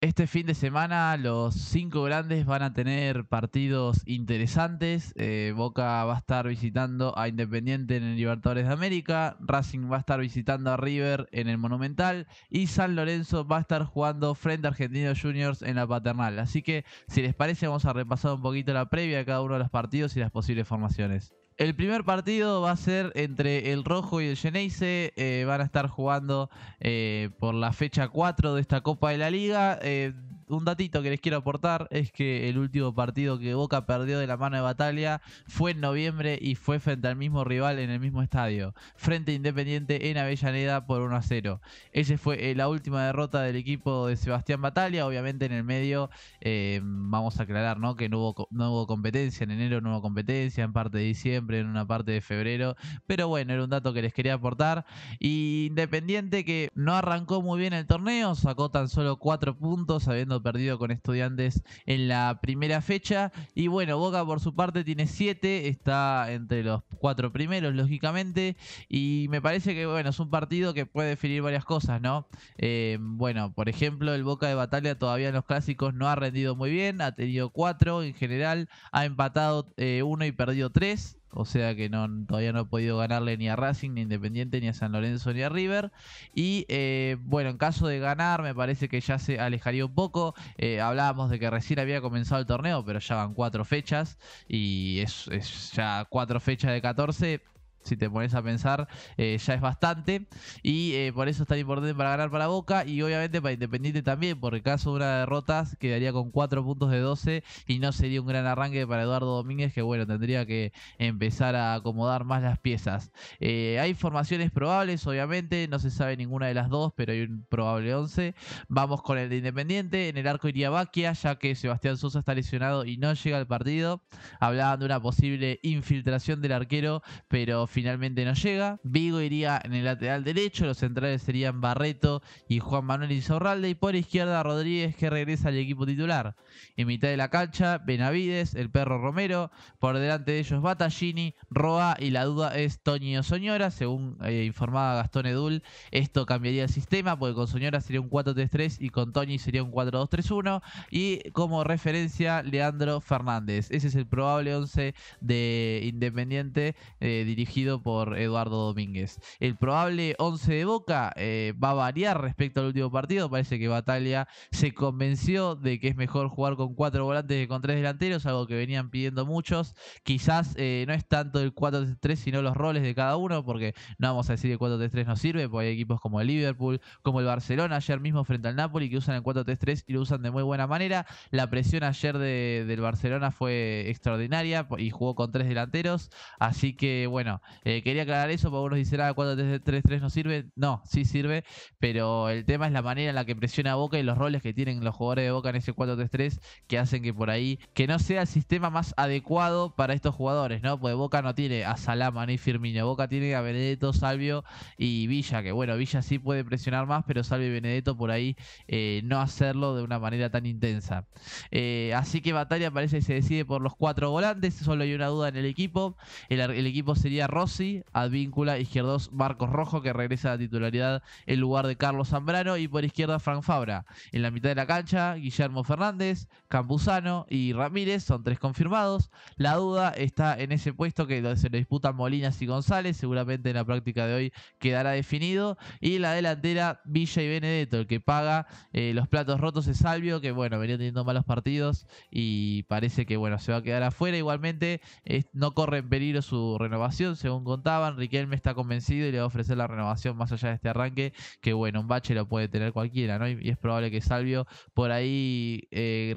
Este fin de semana los cinco grandes van a tener partidos interesantes. Eh, Boca va a estar visitando a Independiente en el Libertadores de América, Racing va a estar visitando a River en el Monumental y San Lorenzo va a estar jugando frente a Argentinos Juniors en la Paternal. Así que si les parece vamos a repasar un poquito la previa de cada uno de los partidos y las posibles formaciones. El primer partido va a ser entre el Rojo y el Geneise. Eh, van a estar jugando eh, por la fecha 4 de esta Copa de la Liga. Eh, un datito que les quiero aportar es que el último partido que Boca perdió de la mano de batalla fue en noviembre y fue frente al mismo rival en el mismo estadio, frente Independiente en Avellaneda por 1 a 0. Esa fue eh, la última derrota del equipo de Sebastián Batalla, obviamente en el medio eh, vamos a aclarar ¿no? que no hubo, no hubo competencia, en enero no hubo competencia, en parte de diciembre, en una parte de febrero, pero bueno, era un dato que les quería aportar. Y Independiente que no arrancó muy bien el torneo, sacó tan solo 4 puntos, habiendo perdido con estudiantes en la primera fecha. Y bueno, Boca por su parte tiene siete está entre los cuatro primeros, lógicamente. Y me parece que bueno, es un partido que puede definir varias cosas, ¿no? Eh, bueno, por ejemplo, el Boca de Batalla todavía en los clásicos no ha rendido muy bien, ha tenido cuatro en general, ha empatado eh, uno y perdido tres o sea que no, todavía no he podido ganarle ni a Racing, ni a Independiente, ni a San Lorenzo, ni a River. Y eh, bueno, en caso de ganar, me parece que ya se alejaría un poco. Eh, hablábamos de que recién había comenzado el torneo, pero ya van cuatro fechas. Y es, es ya cuatro fechas de 14 si te pones a pensar, eh, ya es bastante. Y eh, por eso es tan importante para ganar para Boca y obviamente para Independiente también, porque caso de una derrota quedaría con 4 puntos de 12 y no sería un gran arranque para Eduardo Domínguez, que bueno, tendría que empezar a acomodar más las piezas. Eh, hay formaciones probables, obviamente, no se sabe ninguna de las dos, pero hay un probable 11. Vamos con el de Independiente, en el arco iría Baquia, ya que Sebastián Sosa está lesionado y no llega al partido. Hablaban de una posible infiltración del arquero, pero finalmente no llega. Vigo iría en el lateral derecho, los centrales serían Barreto y Juan Manuel Isorralde y por izquierda Rodríguez que regresa al equipo titular. En mitad de la cancha, Benavides, el perro Romero, por delante de ellos Batallini, Roa y la duda es o Soñora, según eh, informaba Gastón Edul, esto cambiaría el sistema porque con Soñora sería un 4-3-3 y con Toñi sería un 4-2-3-1 y como referencia Leandro Fernández. Ese es el probable 11 de Independiente eh, dirigido por Eduardo Domínguez. El probable 11 de Boca eh, va a variar respecto al último partido. Parece que Batalla se convenció de que es mejor jugar con cuatro volantes que con tres delanteros, algo que venían pidiendo muchos. Quizás eh, no es tanto el 4-3, sino los roles de cada uno, porque no vamos a decir que el 4-3 no sirve, porque hay equipos como el Liverpool, como el Barcelona, ayer mismo frente al Napoli, que usan el 4-3-3 y lo usan de muy buena manera. La presión ayer del Barcelona fue extraordinaria y jugó con tres delanteros. Así que bueno, eh, quería aclarar eso, porque uno dicen ah, 4-3-3 no sirve. No, sí sirve, pero el tema es la manera en la que presiona Boca y los roles que tienen los jugadores de Boca en ese 4-3-3 que hacen que por ahí, que no sea el sistema más adecuado para estos jugadores, ¿no? Porque Boca no tiene a Salama ni Firmino, Boca tiene a Benedetto, Salvio y Villa, que bueno, Villa sí puede presionar más, pero Salvio y Benedetto por ahí eh, no hacerlo de una manera tan intensa. Eh, así que Batalla parece que se decide por los cuatro volantes, solo hay una duda en el equipo, el, el equipo sería Rossi, Advíncula, izquierdos Marcos Rojo, que regresa a la titularidad en lugar de Carlos Zambrano, y por izquierda Frank Fabra. En la mitad de la cancha, Guillermo Fernández, Campuzano y Ramírez, son tres confirmados. La duda está en ese puesto que se lo disputan Molinas y González, seguramente en la práctica de hoy quedará definido. Y la delantera, Villa y Benedetto, el que paga eh, los platos rotos es Salvio, que bueno, venía teniendo malos partidos y parece que bueno, se va a quedar afuera. Igualmente, no corre en peligro su renovación, se según contaban. Riquelme está convencido y le va a ofrecer la renovación más allá de este arranque, que bueno, un bache lo puede tener cualquiera, ¿no? Y, es probable que Salvio por ahí, eh,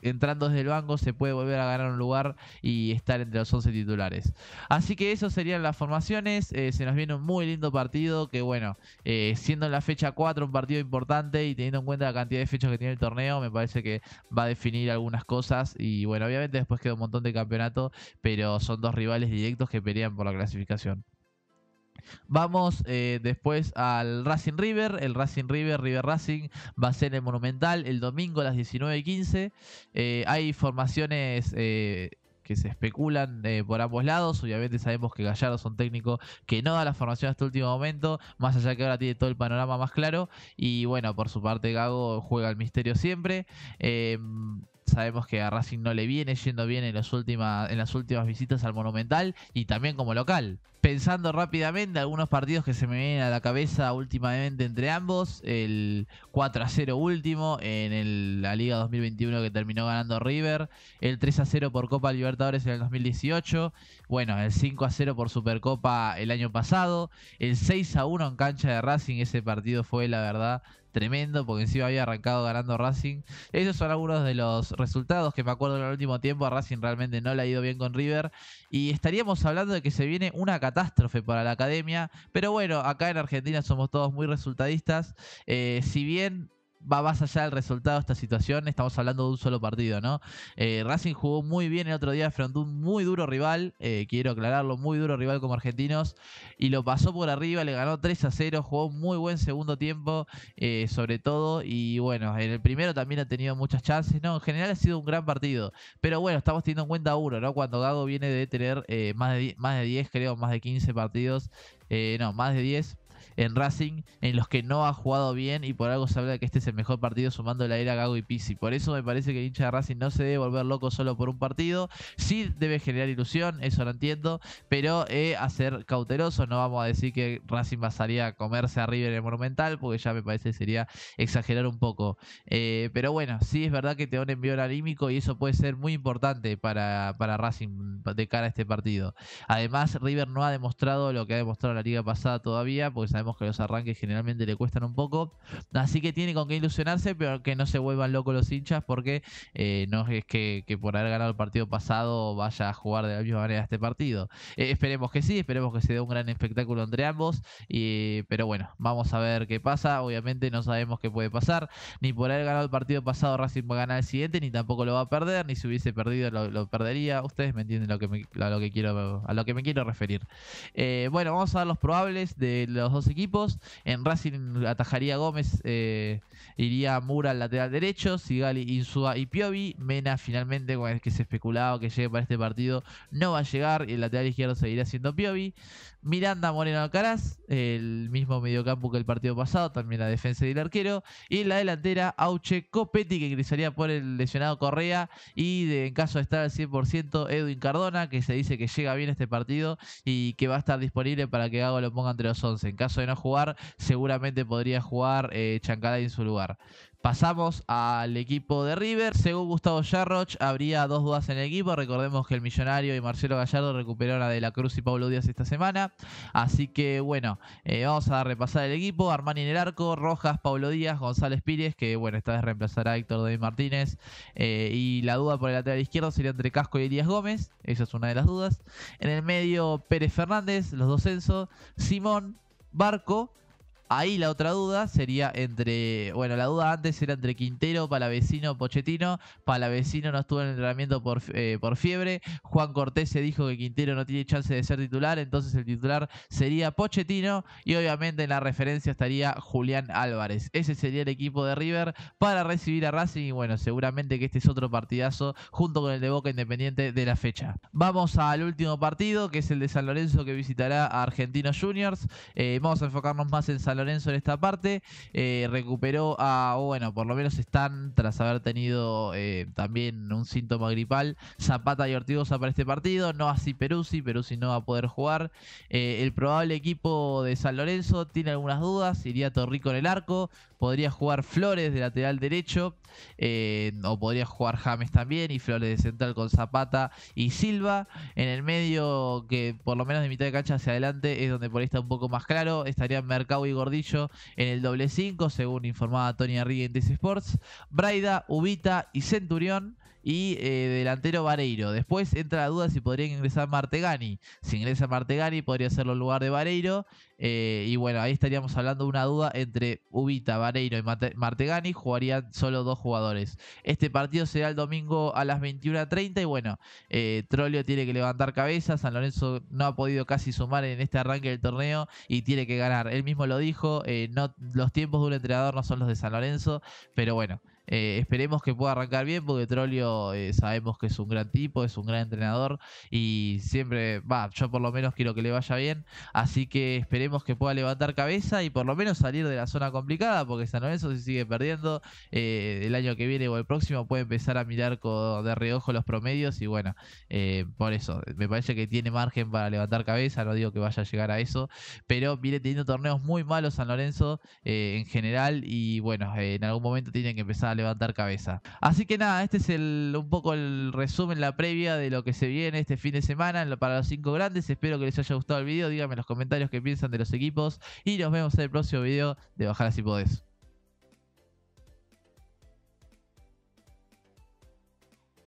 entrando desde el banco, se puede volver a ganar un lugar y estar entre los 11 titulares. Así que eso serían las formaciones. Eh, se nos viene un muy lindo partido, que bueno, eh, siendo la fecha 4 un partido importante y teniendo en cuenta la cantidad de fechas que tiene el torneo, me parece que va a definir algunas cosas. Y bueno, obviamente después queda un montón de campeonato, pero son dos rivales directos que pelean por la clasificación. Vamos eh, después al Racing River, el Racing River, River Racing va a ser el Monumental el domingo a las 19.15. Eh, hay formaciones eh, que se especulan eh, por ambos lados, obviamente sabemos que Gallardo es un técnico que no da la formación hasta el último momento, más allá que ahora tiene todo el panorama más claro y bueno, por su parte Gago juega el misterio siempre. Em, Sabemos que a Racing no le viene yendo bien en, últimas, en las últimas visitas al Monumental y también como local. Pensando rápidamente algunos partidos que se me vienen a la cabeza últimamente entre ambos, el 4 a 0 último en la Liga 2021 que terminó ganando River, el 3 a 0 por Copa Libertadores en el 2018, bueno, el 5 a 0 por Supercopa el año pasado, el 6 a 1 en cancha de Racing, ese partido fue la verdad tremendo, porque encima había arrancado ganando Racing. Esos son algunos de los resultados que me acuerdo en el último tiempo. A Racing realmente no le ha ido bien con River. Y estaríamos hablando de que se viene una catástrofe para la academia. Pero bueno, acá en Argentina somos todos muy resultadistas. Eh, si bien va más allá del resultado de esta situación, estamos hablando de un solo partido, ¿no? Eh, Racing jugó muy bien el otro día frente a un muy duro rival, eh, quiero aclararlo, muy duro rival como argentinos, y lo pasó por arriba, le ganó 3 a 0, jugó muy buen segundo tiempo, eh, sobre todo, y bueno, en el primero también ha tenido muchas chances, ¿no? En general ha sido un gran partido, pero bueno, estamos teniendo en cuenta uno, ¿no? Cuando Gago viene de tener más, más de 10, creo, más de 15 partidos, no, más de 10 en Racing en los que no ha jugado bien y por algo se habla que este es el mejor partido sumando la era Gago y Pisi. Por eso me parece que el hincha de Racing no se debe volver loco solo por un partido. Sí debe generar ilusión, eso lo entiendo, pero eh, a ser cauteloso. No vamos a decir que Racing pasaría a comerse a River en el Monumental, porque ya me parece que sería exagerar un poco. Eh, pero bueno, sí es verdad que te da un envío anímico y eso puede ser muy importante para, para Racing de cara a este partido. Además, River no ha demostrado lo que ha demostrado la liga pasada todavía, porque sabemos que los arranques generalmente le cuestan un poco. Así que tiene con qué ilusionarse, pero que no se vuelvan locos los hinchas porque eh, no es que, por haber ganado el partido pasado vaya a jugar de la misma manera este partido. Eh, esperemos que sí, esperemos que se dé un gran espectáculo entre ambos, pero bueno, vamos a ver qué pasa. Obviamente no sabemos qué puede pasar, ni por haber ganado el partido pasado Racing va a ganar el siguiente, ni tampoco lo va a perder, ni si hubiese perdido lo, perdería. Ustedes me entienden lo que a, lo que quiero, a lo que me quiero referir. Eh, bueno, vamos a ver los probables de los dos equipos equipos. En Racing atajaría Gómez, eh, iría Mura al lateral derecho, Sigali, Insua y Piovi. Mena finalmente, con que se especulaba que llegue para este partido, no va a llegar y el lateral izquierdo seguirá siendo Piovi. Miranda Moreno caras el mismo mediocampo que el partido pasado, también la defensa del arquero. Y en la delantera, Auche Copetti, que ingresaría por el lesionado Correa. Y en caso de estar al 100%, Edwin Cardona, que se dice que llega bien este partido y que va a estar disponible para que Gago lo ponga entre los 11. En caso de no jugar, seguramente podría jugar eh, en su lugar. Pasamos al equipo de River. Según Gustavo Yarroch, habría dos dudas en el equipo. Recordemos que el Millonario y Marcelo Gallardo recuperaron a De la Cruz y Pablo Díaz esta semana. Así que bueno, eh, vamos a repasar el equipo. Armani en el arco, Rojas, Pablo Díaz, González Pires, que bueno, esta vez reemplazará a Héctor David Martínez. Eh, y la duda por el lateral izquierdo sería entre Casco y Díaz Gómez. Esa es una de las dudas. En el medio, Pérez Fernández, los dos censos. Simón, Barco Ahí la otra duda sería entre, bueno, la duda antes era entre Quintero, Palavecino, Pochettino. Palavecino no estuvo en el entrenamiento eh, por, fiebre. Juan Cortés se dijo que Quintero no tiene chance de ser titular, entonces el titular sería Pochettino y obviamente en la referencia estaría Julián Álvarez. Ese sería el equipo de River para recibir a Racing y bueno, seguramente que este es otro partidazo junto con el de Boca Independiente de la fecha. Vamos al último partido, que es el de San Lorenzo que visitará a Argentinos Juniors. Eh, vamos a enfocarnos más en San Lorenzo en esta parte. Eh, recuperó a, bueno, por lo menos están tras haber tenido eh, también un síntoma gripal. Zapata y Ortigosa para este partido. No así Peruzzi. Peruzzi no va a poder jugar. Eh, el probable equipo de San Lorenzo tiene algunas dudas. Iría Torrico en el arco. Podría jugar Flores de lateral derecho. o podría jugar James también. Y Flores de central con Zapata y Silva. En el medio, que por lo menos de mitad de cancha hacia adelante, es donde por ahí está un poco más claro. Estarían Mercado y Dicho en el doble 5, según informaba Tony Arrigue en Sports. Braida, Ubita y Centurión y eh, delantero Vareiro. Después entra la duda si podrían ingresar Martegani. Si ingresa Martegani, podría serlo en lugar de Vareiro. Eh, y bueno, ahí estaríamos hablando de una duda entre Ubita, Vareiro y Martegani. Jugarían solo dos jugadores. Este partido será el domingo a las 21.30. Y bueno, eh, Trolio tiene que levantar cabeza. San Lorenzo no ha podido casi sumar en este arranque del torneo y tiene que ganar. Él mismo lo dijo: eh, los tiempos de un entrenador no son los de San Lorenzo, pero bueno. Eh, esperemos que pueda arrancar bien porque Trollio eh, sabemos que es un gran tipo, es un gran entrenador y siempre, va, yo por lo menos quiero que le vaya bien. Así que esperemos que pueda levantar cabeza y por lo menos salir de la zona complicada porque San Lorenzo si sigue perdiendo. Eh, el año que viene o el próximo puede empezar a mirar de reojo los promedios y bueno, por eso me parece que tiene margen para levantar cabeza. No digo que vaya a llegar a eso, pero viene teniendo torneos muy malos San Lorenzo en general y bueno, en algún momento tienen que empezar a levantar cabeza. Así que nada, este es un poco el resumen, la previa de lo que se viene este fin de semana para los cinco grandes. Espero que les haya gustado el video. Díganme en los comentarios qué piensan de los equipos. Y nos vemos en el próximo video de Bajar Así Podés.